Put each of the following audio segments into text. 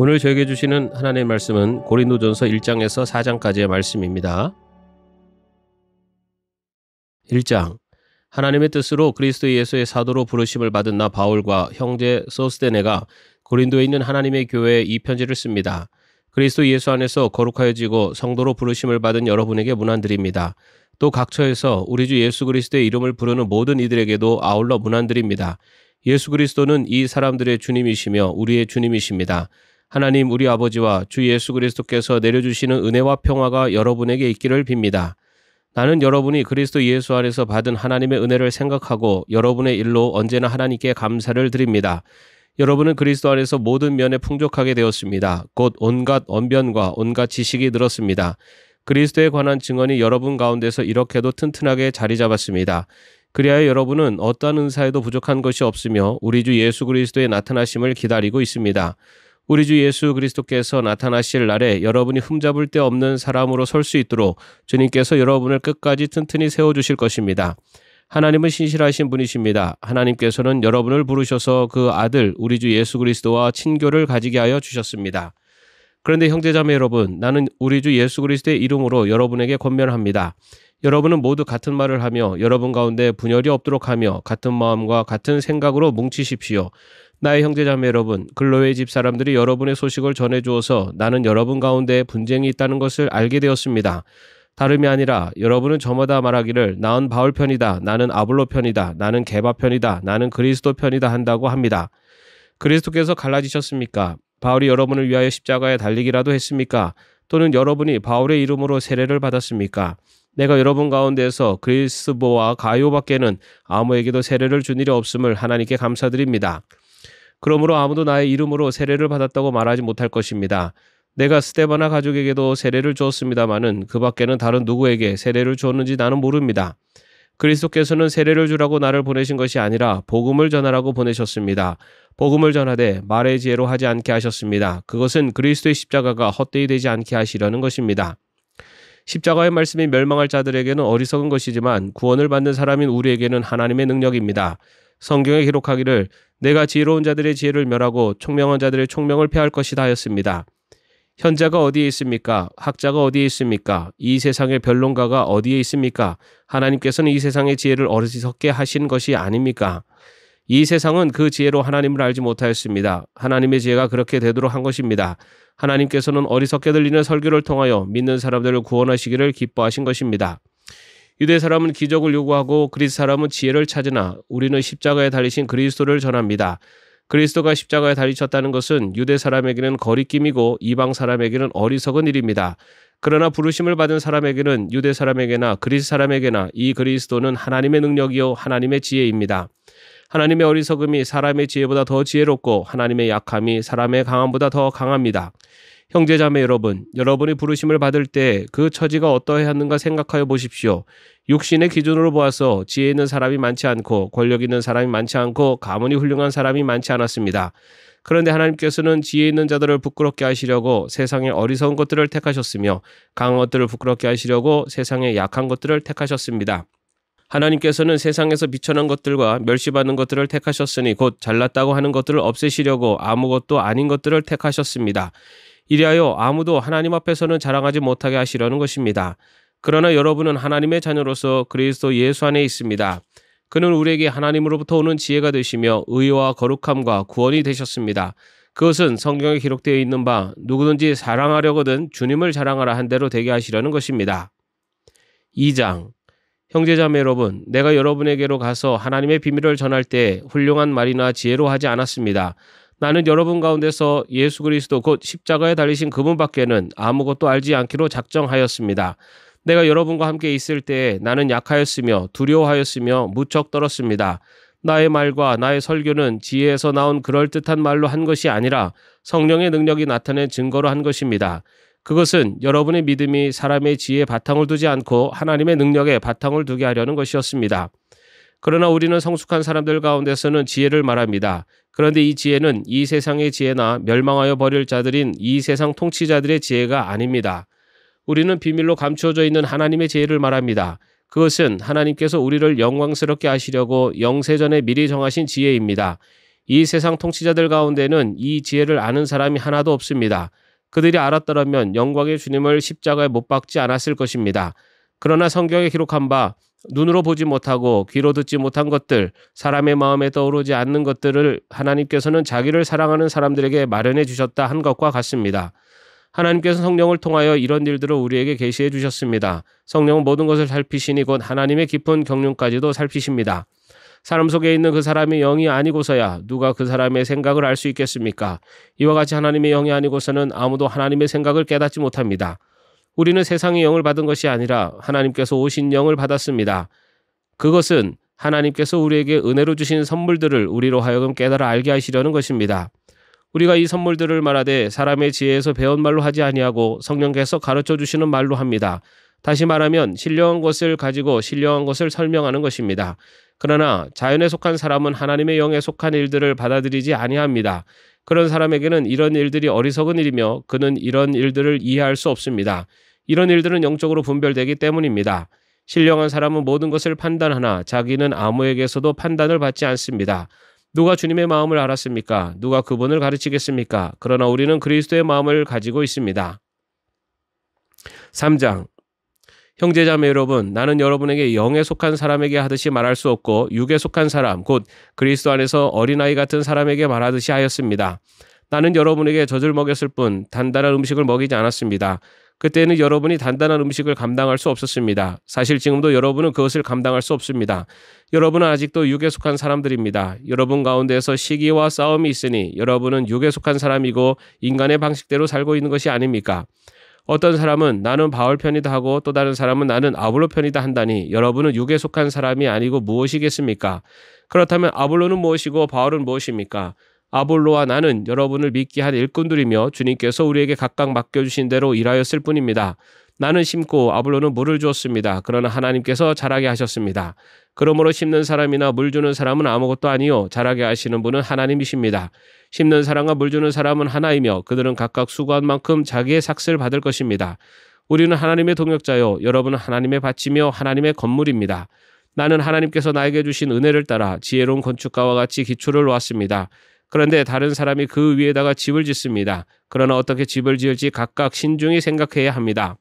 오늘 저에게 주시는 하나님의 말씀은 고린도전서 1장에서 4장까지의 말씀입니다. 1장 하나님의 뜻으로 그리스도 예수의 사도로 부르심을 받은 나 바울과 형제 소스데네가 고린도에 있는 하나님의 교회에 이 편지를 씁니다. 그리스도 예수 안에서 거룩하여지고 성도로 부르심을 받은 여러분에게 문안드립니다. 또 각처에서 우리 주 예수 그리스도의 이름을 부르는 모든 이들에게도 아울러 문안드립니다. 예수 그리스도는 이 사람들의 주님이시며 우리의 주님이십니다. 하나님 우리 아버지와 주 예수 그리스도께서 내려주시는 은혜와 평화가 여러분에게 있기를 빕니다. 나는 여러분이 그리스도 예수 안에서 받은 하나님의 은혜를 생각하고 여러분의 일로 언제나 하나님께 감사를 드립니다. 여러분은 그리스도 안에서 모든 면에 풍족하게 되었습니다. 곧 온갖 언변과 온갖 지식이 늘었습니다. 그리스도에 관한 증언이 여러분 가운데서 이렇게도 튼튼하게 자리 잡았습니다. 그리하여 여러분은 어떠한 은사에도 부족한 것이 없으며 우리 주 예수 그리스도의 나타나심을 기다리고 있습니다. 우리 주 예수 그리스도께서 나타나실 날에 여러분이 흠잡을 데 없는 사람으로 설 수 있도록 주님께서 여러분을 끝까지 튼튼히 세워주실 것입니다. 하나님은 신실하신 분이십니다. 하나님께서는 여러분을 부르셔서 그 아들 우리 주 예수 그리스도와 친교를 가지게 하여 주셨습니다. 그런데 형제자매 여러분, 나는 우리 주 예수 그리스도의 이름으로 여러분에게 권면합니다. 여러분은 모두 같은 말을 하며 여러분 가운데 분열이 없도록 하며 같은 마음과 같은 생각으로 뭉치십시오. 나의 형제자매 여러분, 근로의 집 사람들이 여러분의 소식을 전해주어서 나는 여러분 가운데 분쟁이 있다는 것을 알게 되었습니다. 다름이 아니라 여러분은 저마다 말하기를 나은 바울 편이다, 나는 아블로 편이다, 나는 개바 편이다, 나는 그리스도 편이다 한다고 합니다. 그리스도께서 갈라지셨습니까? 바울이 여러분을 위하여 십자가에 달리기라도 했습니까? 또는 여러분이 바울의 이름으로 세례를 받았습니까? 내가 여러분 가운데에서 그리스보와 가요밖에는 아무에게도 세례를 준 일이 없음을 하나님께 감사드립니다. 그러므로 아무도 나의 이름으로 세례를 받았다고 말하지 못할 것입니다. 내가 스테바나 가족에게도 세례를 주었습니다마는 그 밖에는 다른 누구에게 세례를 주었는지 나는 모릅니다. 그리스도께서는 세례를 주라고 나를 보내신 것이 아니라 복음을 전하라고 보내셨습니다. 복음을 전하되 말의 지혜로 하지 않게 하셨습니다. 그것은 그리스도의 십자가가 헛되이 되지 않게 하시려는 것입니다. 십자가의 말씀이 멸망할 자들에게는 어리석은 것이지만 구원을 받는 사람인 우리에게는 하나님의 능력입니다. 성경에 기록하기를 내가 지혜로운 자들의 지혜를 멸하고 총명한 자들의 총명을 폐할 것이다 하였습니다. 현자가 어디에 있습니까? 학자가 어디에 있습니까? 이 세상의 변론가가 어디에 있습니까? 하나님께서는 이 세상의 지혜를 어리석게 하신 것이 아닙니까? 이 세상은 그 지혜로 하나님을 알지 못하였습니다. 하나님의 지혜가 그렇게 되도록 한 것입니다. 하나님께서는 어리석게 들리는 설교를 통하여 믿는 사람들을 구원하시기를 기뻐하신 것입니다. 유대 사람은 기적을 요구하고 그리스 사람은 지혜를 찾으나 우리는 십자가에 달리신 그리스도를 전합니다. 그리스도가 십자가에 달리셨다는 것은 유대 사람에게는 거리낌이고 이방 사람에게는 어리석은 일입니다. 그러나 부르심을 받은 사람에게는 유대 사람에게나 그리스 사람에게나 이 그리스도는 하나님의 능력이요 하나님의 지혜입니다. 하나님의 어리석음이 사람의 지혜보다 더 지혜롭고 하나님의 약함이 사람의 강함보다 더 강합니다. 형제자매 여러분, 여러분이 부르심을 받을 때 그 처지가 어떠하는가 생각하여 보십시오. 육신의 기준으로 보아서 지혜 있는 사람이 많지 않고 권력 있는 사람이 많지 않고 가문이 훌륭한 사람이 많지 않았습니다. 그런데 하나님께서는 지혜 있는 자들을 부끄럽게 하시려고 세상의 어리석은 것들을 택하셨으며 강한 것들을 부끄럽게 하시려고 세상의 약한 것들을 택하셨습니다. 하나님께서는 세상에서 비천한 것들과 멸시받는 것들을 택하셨으니 곧 잘났다고 하는 것들을 없애시려고 아무것도 아닌 것들을 택하셨습니다. 이리하여 아무도 하나님 앞에서는 자랑하지 못하게 하시려는 것입니다. 그러나 여러분은 하나님의 자녀로서 그리스도 예수 안에 있습니다. 그는 우리에게 하나님으로부터 오는 지혜가 되시며 의와 거룩함과 구원이 되셨습니다. 그것은 성경에 기록되어 있는 바 누구든지 사랑하려거든 주님을 자랑하라 한 대로 되게 하시려는 것입니다. 2장 형제자매 여러분, 내가 여러분에게로 가서 하나님의 비밀을 전할 때 훌륭한 말이나 지혜로 하지 않았습니다. 나는 여러분 가운데서 예수 그리스도 곧 십자가에 달리신 그분밖에는 아무것도 알지 않기로 작정하였습니다. 내가 여러분과 함께 있을 때에 나는 약하였으며 두려워하였으며 무척 떨었습니다. 나의 말과 나의 설교는 지혜에서 나온 그럴듯한 말로 한 것이 아니라 성령의 능력이 나타낸 증거로 한 것입니다. 그것은 여러분의 믿음이 사람의 지혜에 바탕을 두지 않고 하나님의 능력에 바탕을 두게 하려는 것이었습니다. 그러나 우리는 성숙한 사람들 가운데서는 지혜를 말합니다. 그런데 이 지혜는 이 세상의 지혜나 멸망하여 버릴 자들인 이 세상 통치자들의 지혜가 아닙니다. 우리는 비밀로 감추어져 있는 하나님의 지혜를 말합니다. 그것은 하나님께서 우리를 영광스럽게 하시려고 영세전에 미리 정하신 지혜입니다. 이 세상 통치자들 가운데는 이 지혜를 아는 사람이 하나도 없습니다. 그들이 알았더라면 영광의 주님을 십자가에 못 박지 않았을 것입니다. 그러나 성경에 기록한 바 눈으로 보지 못하고 귀로 듣지 못한 것들, 사람의 마음에 떠오르지 않는 것들을 하나님께서는 자기를 사랑하는 사람들에게 마련해 주셨다 한 것과 같습니다. 하나님께서 성령을 통하여 이런 일들을 우리에게 계시해 주셨습니다. 성령은 모든 것을 살피시니 곧 하나님의 깊은 경륜까지도 살피십니다. 사람 속에 있는 그 사람이 영이 아니고서야 누가 그 사람의 생각을 알 수 있겠습니까? 이와 같이 하나님의 영이 아니고서는 아무도 하나님의 생각을 깨닫지 못합니다. 우리는 세상의 영을 받은 것이 아니라 하나님께서 오신 영을 받았습니다. 그것은 하나님께서 우리에게 은혜로 주신 선물들을 우리로 하여금 깨달아 알게 하시려는 것입니다. 우리가 이 선물들을 말하되 사람의 지혜에서 배운 말로 하지 아니하고 성령께서 가르쳐 주시는 말로 합니다. 다시 말하면 신령한 것을 가지고 신령한 것을 설명하는 것입니다. 그러나 자연에 속한 사람은 하나님의 영에 속한 일들을 받아들이지 아니합니다. 그런 사람에게는 이런 일들이 어리석은 일이며 그는 이런 일들을 이해할 수 없습니다. 이런 일들은 영적으로 분별되기 때문입니다. 신령한 사람은 모든 것을 판단하나 자기는 아무에게서도 판단을 받지 않습니다. 누가 주님의 마음을 알았습니까? 누가 그분을 가르치겠습니까? 그러나 우리는 그리스도의 마음을 가지고 있습니다. 3장 형제자매 여러분, 나는 여러분에게 영에 속한 사람에게 하듯이 말할 수 없고 육에 속한 사람, 곧 그리스도 안에서 어린아이 같은 사람에게 말하듯이 하였습니다. 나는 여러분에게 젖을 먹였을 뿐 단단한 음식을 먹이지 않았습니다. 그때는 여러분이 단단한 음식을 감당할 수 없었습니다. 사실 지금도 여러분은 그것을 감당할 수 없습니다. 여러분은 아직도 육에 속한 사람들입니다. 여러분 가운데에서 시기와 싸움이 있으니 여러분은 육에 속한 사람이고 인간의 방식대로 살고 있는 것이 아닙니까? 어떤 사람은 나는 바울 편이다 하고 또 다른 사람은 나는 아볼로 편이다 한다니 여러분은 육에 속한 사람이 아니고 무엇이겠습니까? 그렇다면 아볼로는 무엇이고 바울은 무엇입니까? 아볼로와 나는 여러분을 믿게 한 일꾼들이며 주님께서 우리에게 각각 맡겨주신 대로 일하였을 뿐입니다. 나는 심고 아볼로는 물을 주었습니다. 그러나 하나님께서 자라게 하셨습니다. 그러므로 심는 사람이나 물 주는 사람은 아무것도 아니요 자라게 하시는 분은 하나님이십니다. 심는 사람과 물 주는 사람은 하나이며 그들은 각각 수고한 만큼 자기의 삭스를 받을 것입니다. 우리는 하나님의 동역자요 여러분은 하나님의 밭이며 하나님의 건물입니다. 나는 하나님께서 나에게 주신 은혜를 따라 지혜로운 건축가와 같이 기초를 놓았습니다. 그런데 다른 사람이 그 위에다가 집을 짓습니다. 그러나 어떻게 집을 지을지 각각 신중히 생각해야 합니다.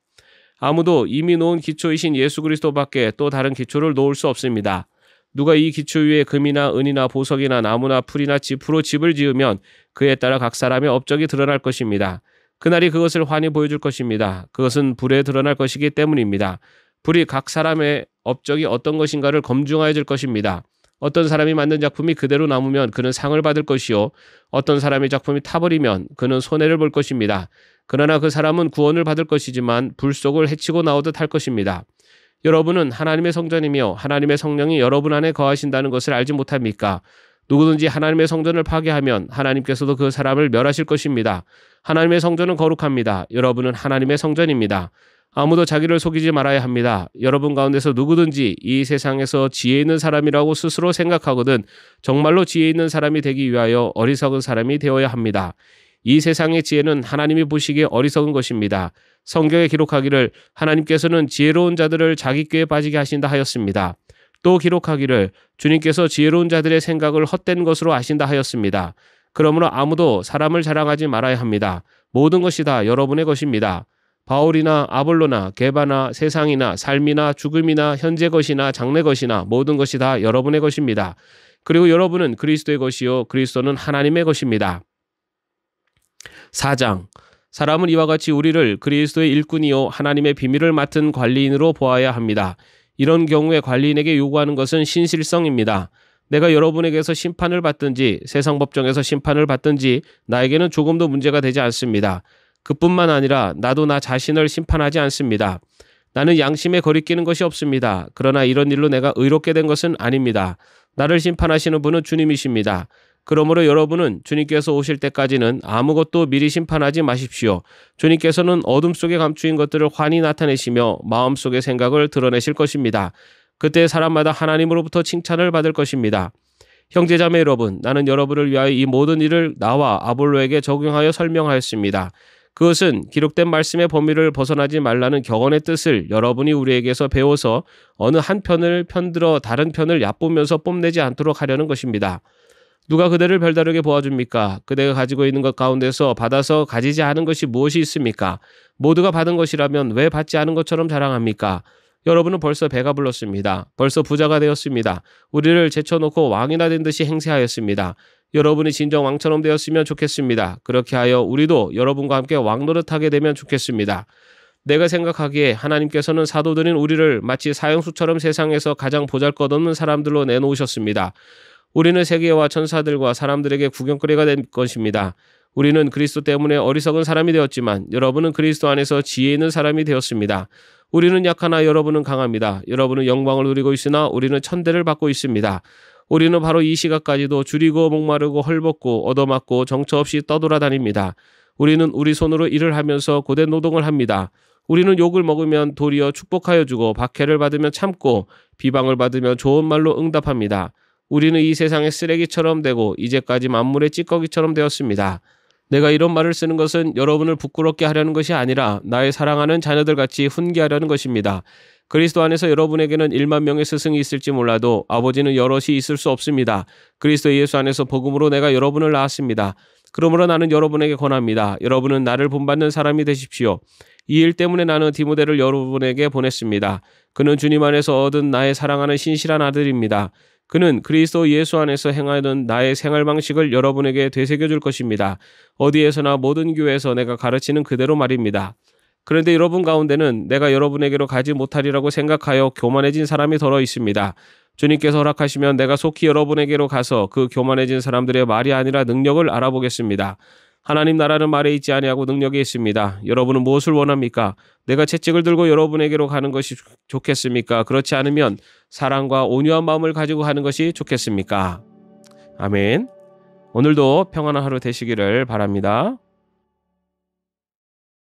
아무도 이미 놓은 기초이신 예수 그리스도밖에 또 다른 기초를 놓을 수 없습니다. 누가 이 기초 위에 금이나 은이나 보석이나 나무나 풀이나 지으로 집을 지으면 그에 따라 각 사람의 업적이 드러날 것입니다. 그날이 그것을 환히 보여줄 것입니다. 그것은 불에 드러날 것이기 때문입니다. 불이 각 사람의 업적이 어떤 것인가를 검증하여 줄 것입니다. 어떤 사람이 만든 작품이 그대로 남으면 그는 상을 받을 것이요. 어떤 사람의 작품이 타버리면 그는 손해를 볼 것입니다. 그러나 그 사람은 구원을 받을 것이지만 불 속을 헤치고 나오듯 할 것입니다. 여러분은 하나님의 성전이며 하나님의 성령이 여러분 안에 거하신다는 것을 알지 못합니까? 누구든지 하나님의 성전을 파괴하면 하나님께서도 그 사람을 멸하실 것입니다. 하나님의 성전은 거룩합니다. 여러분은 하나님의 성전입니다. 아무도 자기를 속이지 말아야 합니다. 여러분 가운데서 누구든지 이 세상에서 지혜 있는 사람이라고 스스로 생각하거든 정말로 지혜 있는 사람이 되기 위하여 어리석은 사람이 되어야 합니다. 이 세상의 지혜는 하나님이 보시기에 어리석은 것입니다. 성경에 기록하기를 하나님께서는 지혜로운 자들을 자기 꾀에 빠지게 하신다 하였습니다. 또 기록하기를 주님께서 지혜로운 자들의 생각을 헛된 것으로 아신다 하였습니다. 그러므로 아무도 사람을 자랑하지 말아야 합니다. 모든 것이 다 여러분의 것입니다. 바울이나 아볼로나 개바나 세상이나 삶이나 죽음이나 현재 것이나 장래 것이나 모든 것이 다 여러분의 것입니다. 그리고 여러분은 그리스도의 것이요 그리스도는 하나님의 것입니다. 4장 사람은 이와 같이 우리를 그리스도의 일꾼이요 하나님의 비밀을 맡은 관리인으로 보아야 합니다. 이런 경우에 관리인에게 요구하는 것은 신실성입니다. 내가 여러분에게서 심판을 받든지 세상 법정에서 심판을 받든지 나에게는 조금도 문제가 되지 않습니다. 그뿐만 아니라 나도 나 자신을 심판하지 않습니다. 나는 양심에 거리끼는 것이 없습니다. 그러나 이런 일로 내가 의롭게 된 것은 아닙니다. 나를 심판하시는 분은 주님이십니다. 그러므로 여러분은 주님께서 오실 때까지는 아무것도 미리 심판하지 마십시오. 주님께서는 어둠 속에 감추인 것들을 환히 나타내시며 마음 속의 생각을 드러내실 것입니다. 그때 사람마다 하나님으로부터 칭찬을 받을 것입니다. 형제자매 여러분, 나는 여러분을 위하여 이 모든 일을 나와 아볼로에게 적용하여 설명하였습니다. 그것은 기록된 말씀의 범위를 벗어나지 말라는 격언의 뜻을 여러분이 우리에게서 배워서 어느 한 편을 편들어 다른 편을 얕보면서 뽐내지 않도록 하려는 것입니다. 누가 그대를 별다르게 보아줍니까? 그대가 가지고 있는 것 가운데서 받아서 가지지 않은 것이 무엇이 있습니까? 모두가 받은 것이라면 왜 받지 않은 것처럼 자랑합니까? 여러분은 벌써 배가 불렀습니다. 벌써 부자가 되었습니다. 우리를 제쳐놓고 왕이나 된 듯이 행세하였습니다. 여러분이 진정 왕처럼 되었으면 좋겠습니다. 그렇게 하여 우리도 여러분과 함께 왕노릇하게 되면 좋겠습니다. 내가 생각하기에 하나님께서는 사도들인 우리를 마치 사형수처럼 세상에서 가장 보잘것없는 사람들로 내놓으셨습니다. 우리는 세계와 천사들과 사람들에게 구경거리가 된 것입니다. 우리는 그리스도 때문에 어리석은 사람이 되었지만 여러분은 그리스도 안에서 지혜 있는 사람이 되었습니다. 우리는 약하나 여러분은 강합니다. 여러분은 영광을 누리고 있으나 우리는 천대를 받고 있습니다. 우리는 바로 이 시각까지도 줄이고 목마르고 헐벗고 얻어맞고 정처 없이 떠돌아다닙니다. 우리는 우리 손으로 일을 하면서 고된 노동을 합니다. 우리는 욕을 먹으면 도리어 축복하여 주고 박해를 받으면 참고 비방을 받으면 좋은 말로 응답합니다. 우리는 이 세상의 쓰레기처럼 되고 이제까지 만물의 찌꺼기처럼 되었습니다. 내가 이런 말을 쓰는 것은 여러분을 부끄럽게 하려는 것이 아니라 나의 사랑하는 자녀들 같이 훈계하려는 것입니다. 그리스도 안에서 여러분에게는 1만 명의 스승이 있을지 몰라도 아버지는 여럿이 있을 수 없습니다. 그리스도 예수 안에서 복음으로 내가 여러분을 낳았습니다. 그러므로 나는 여러분에게 권합니다. 여러분은 나를 본받는 사람이 되십시오. 이 일 때문에 나는 디모데를 여러분에게 보냈습니다. 그는 주님 안에서 얻은 나의 사랑하는 신실한 아들입니다. 그는 그리스도 예수 안에서 행하는 나의 생활 방식을 여러분에게 되새겨 줄 것입니다. 어디에서나 모든 교회에서 내가 가르치는 그대로 말입니다. 그런데 여러분 가운데는 내가 여러분에게로 가지 못하리라고 생각하여 교만해진 사람이 더러 있습니다. 주님께서 허락하시면 내가 속히 여러분에게로 가서 그 교만해진 사람들의 말이 아니라 능력을 알아보겠습니다. 하나님 나라는 말에 있지 아니하고 능력에 있습니다. 여러분은 무엇을 원합니까? 내가 채찍을 들고 여러분에게로 가는 것이 좋겠습니까? 그렇지 않으면 사랑과 온유한 마음을 가지고 가는 것이 좋겠습니까? 아멘. 오늘도 평안한 하루 되시기를 바랍니다.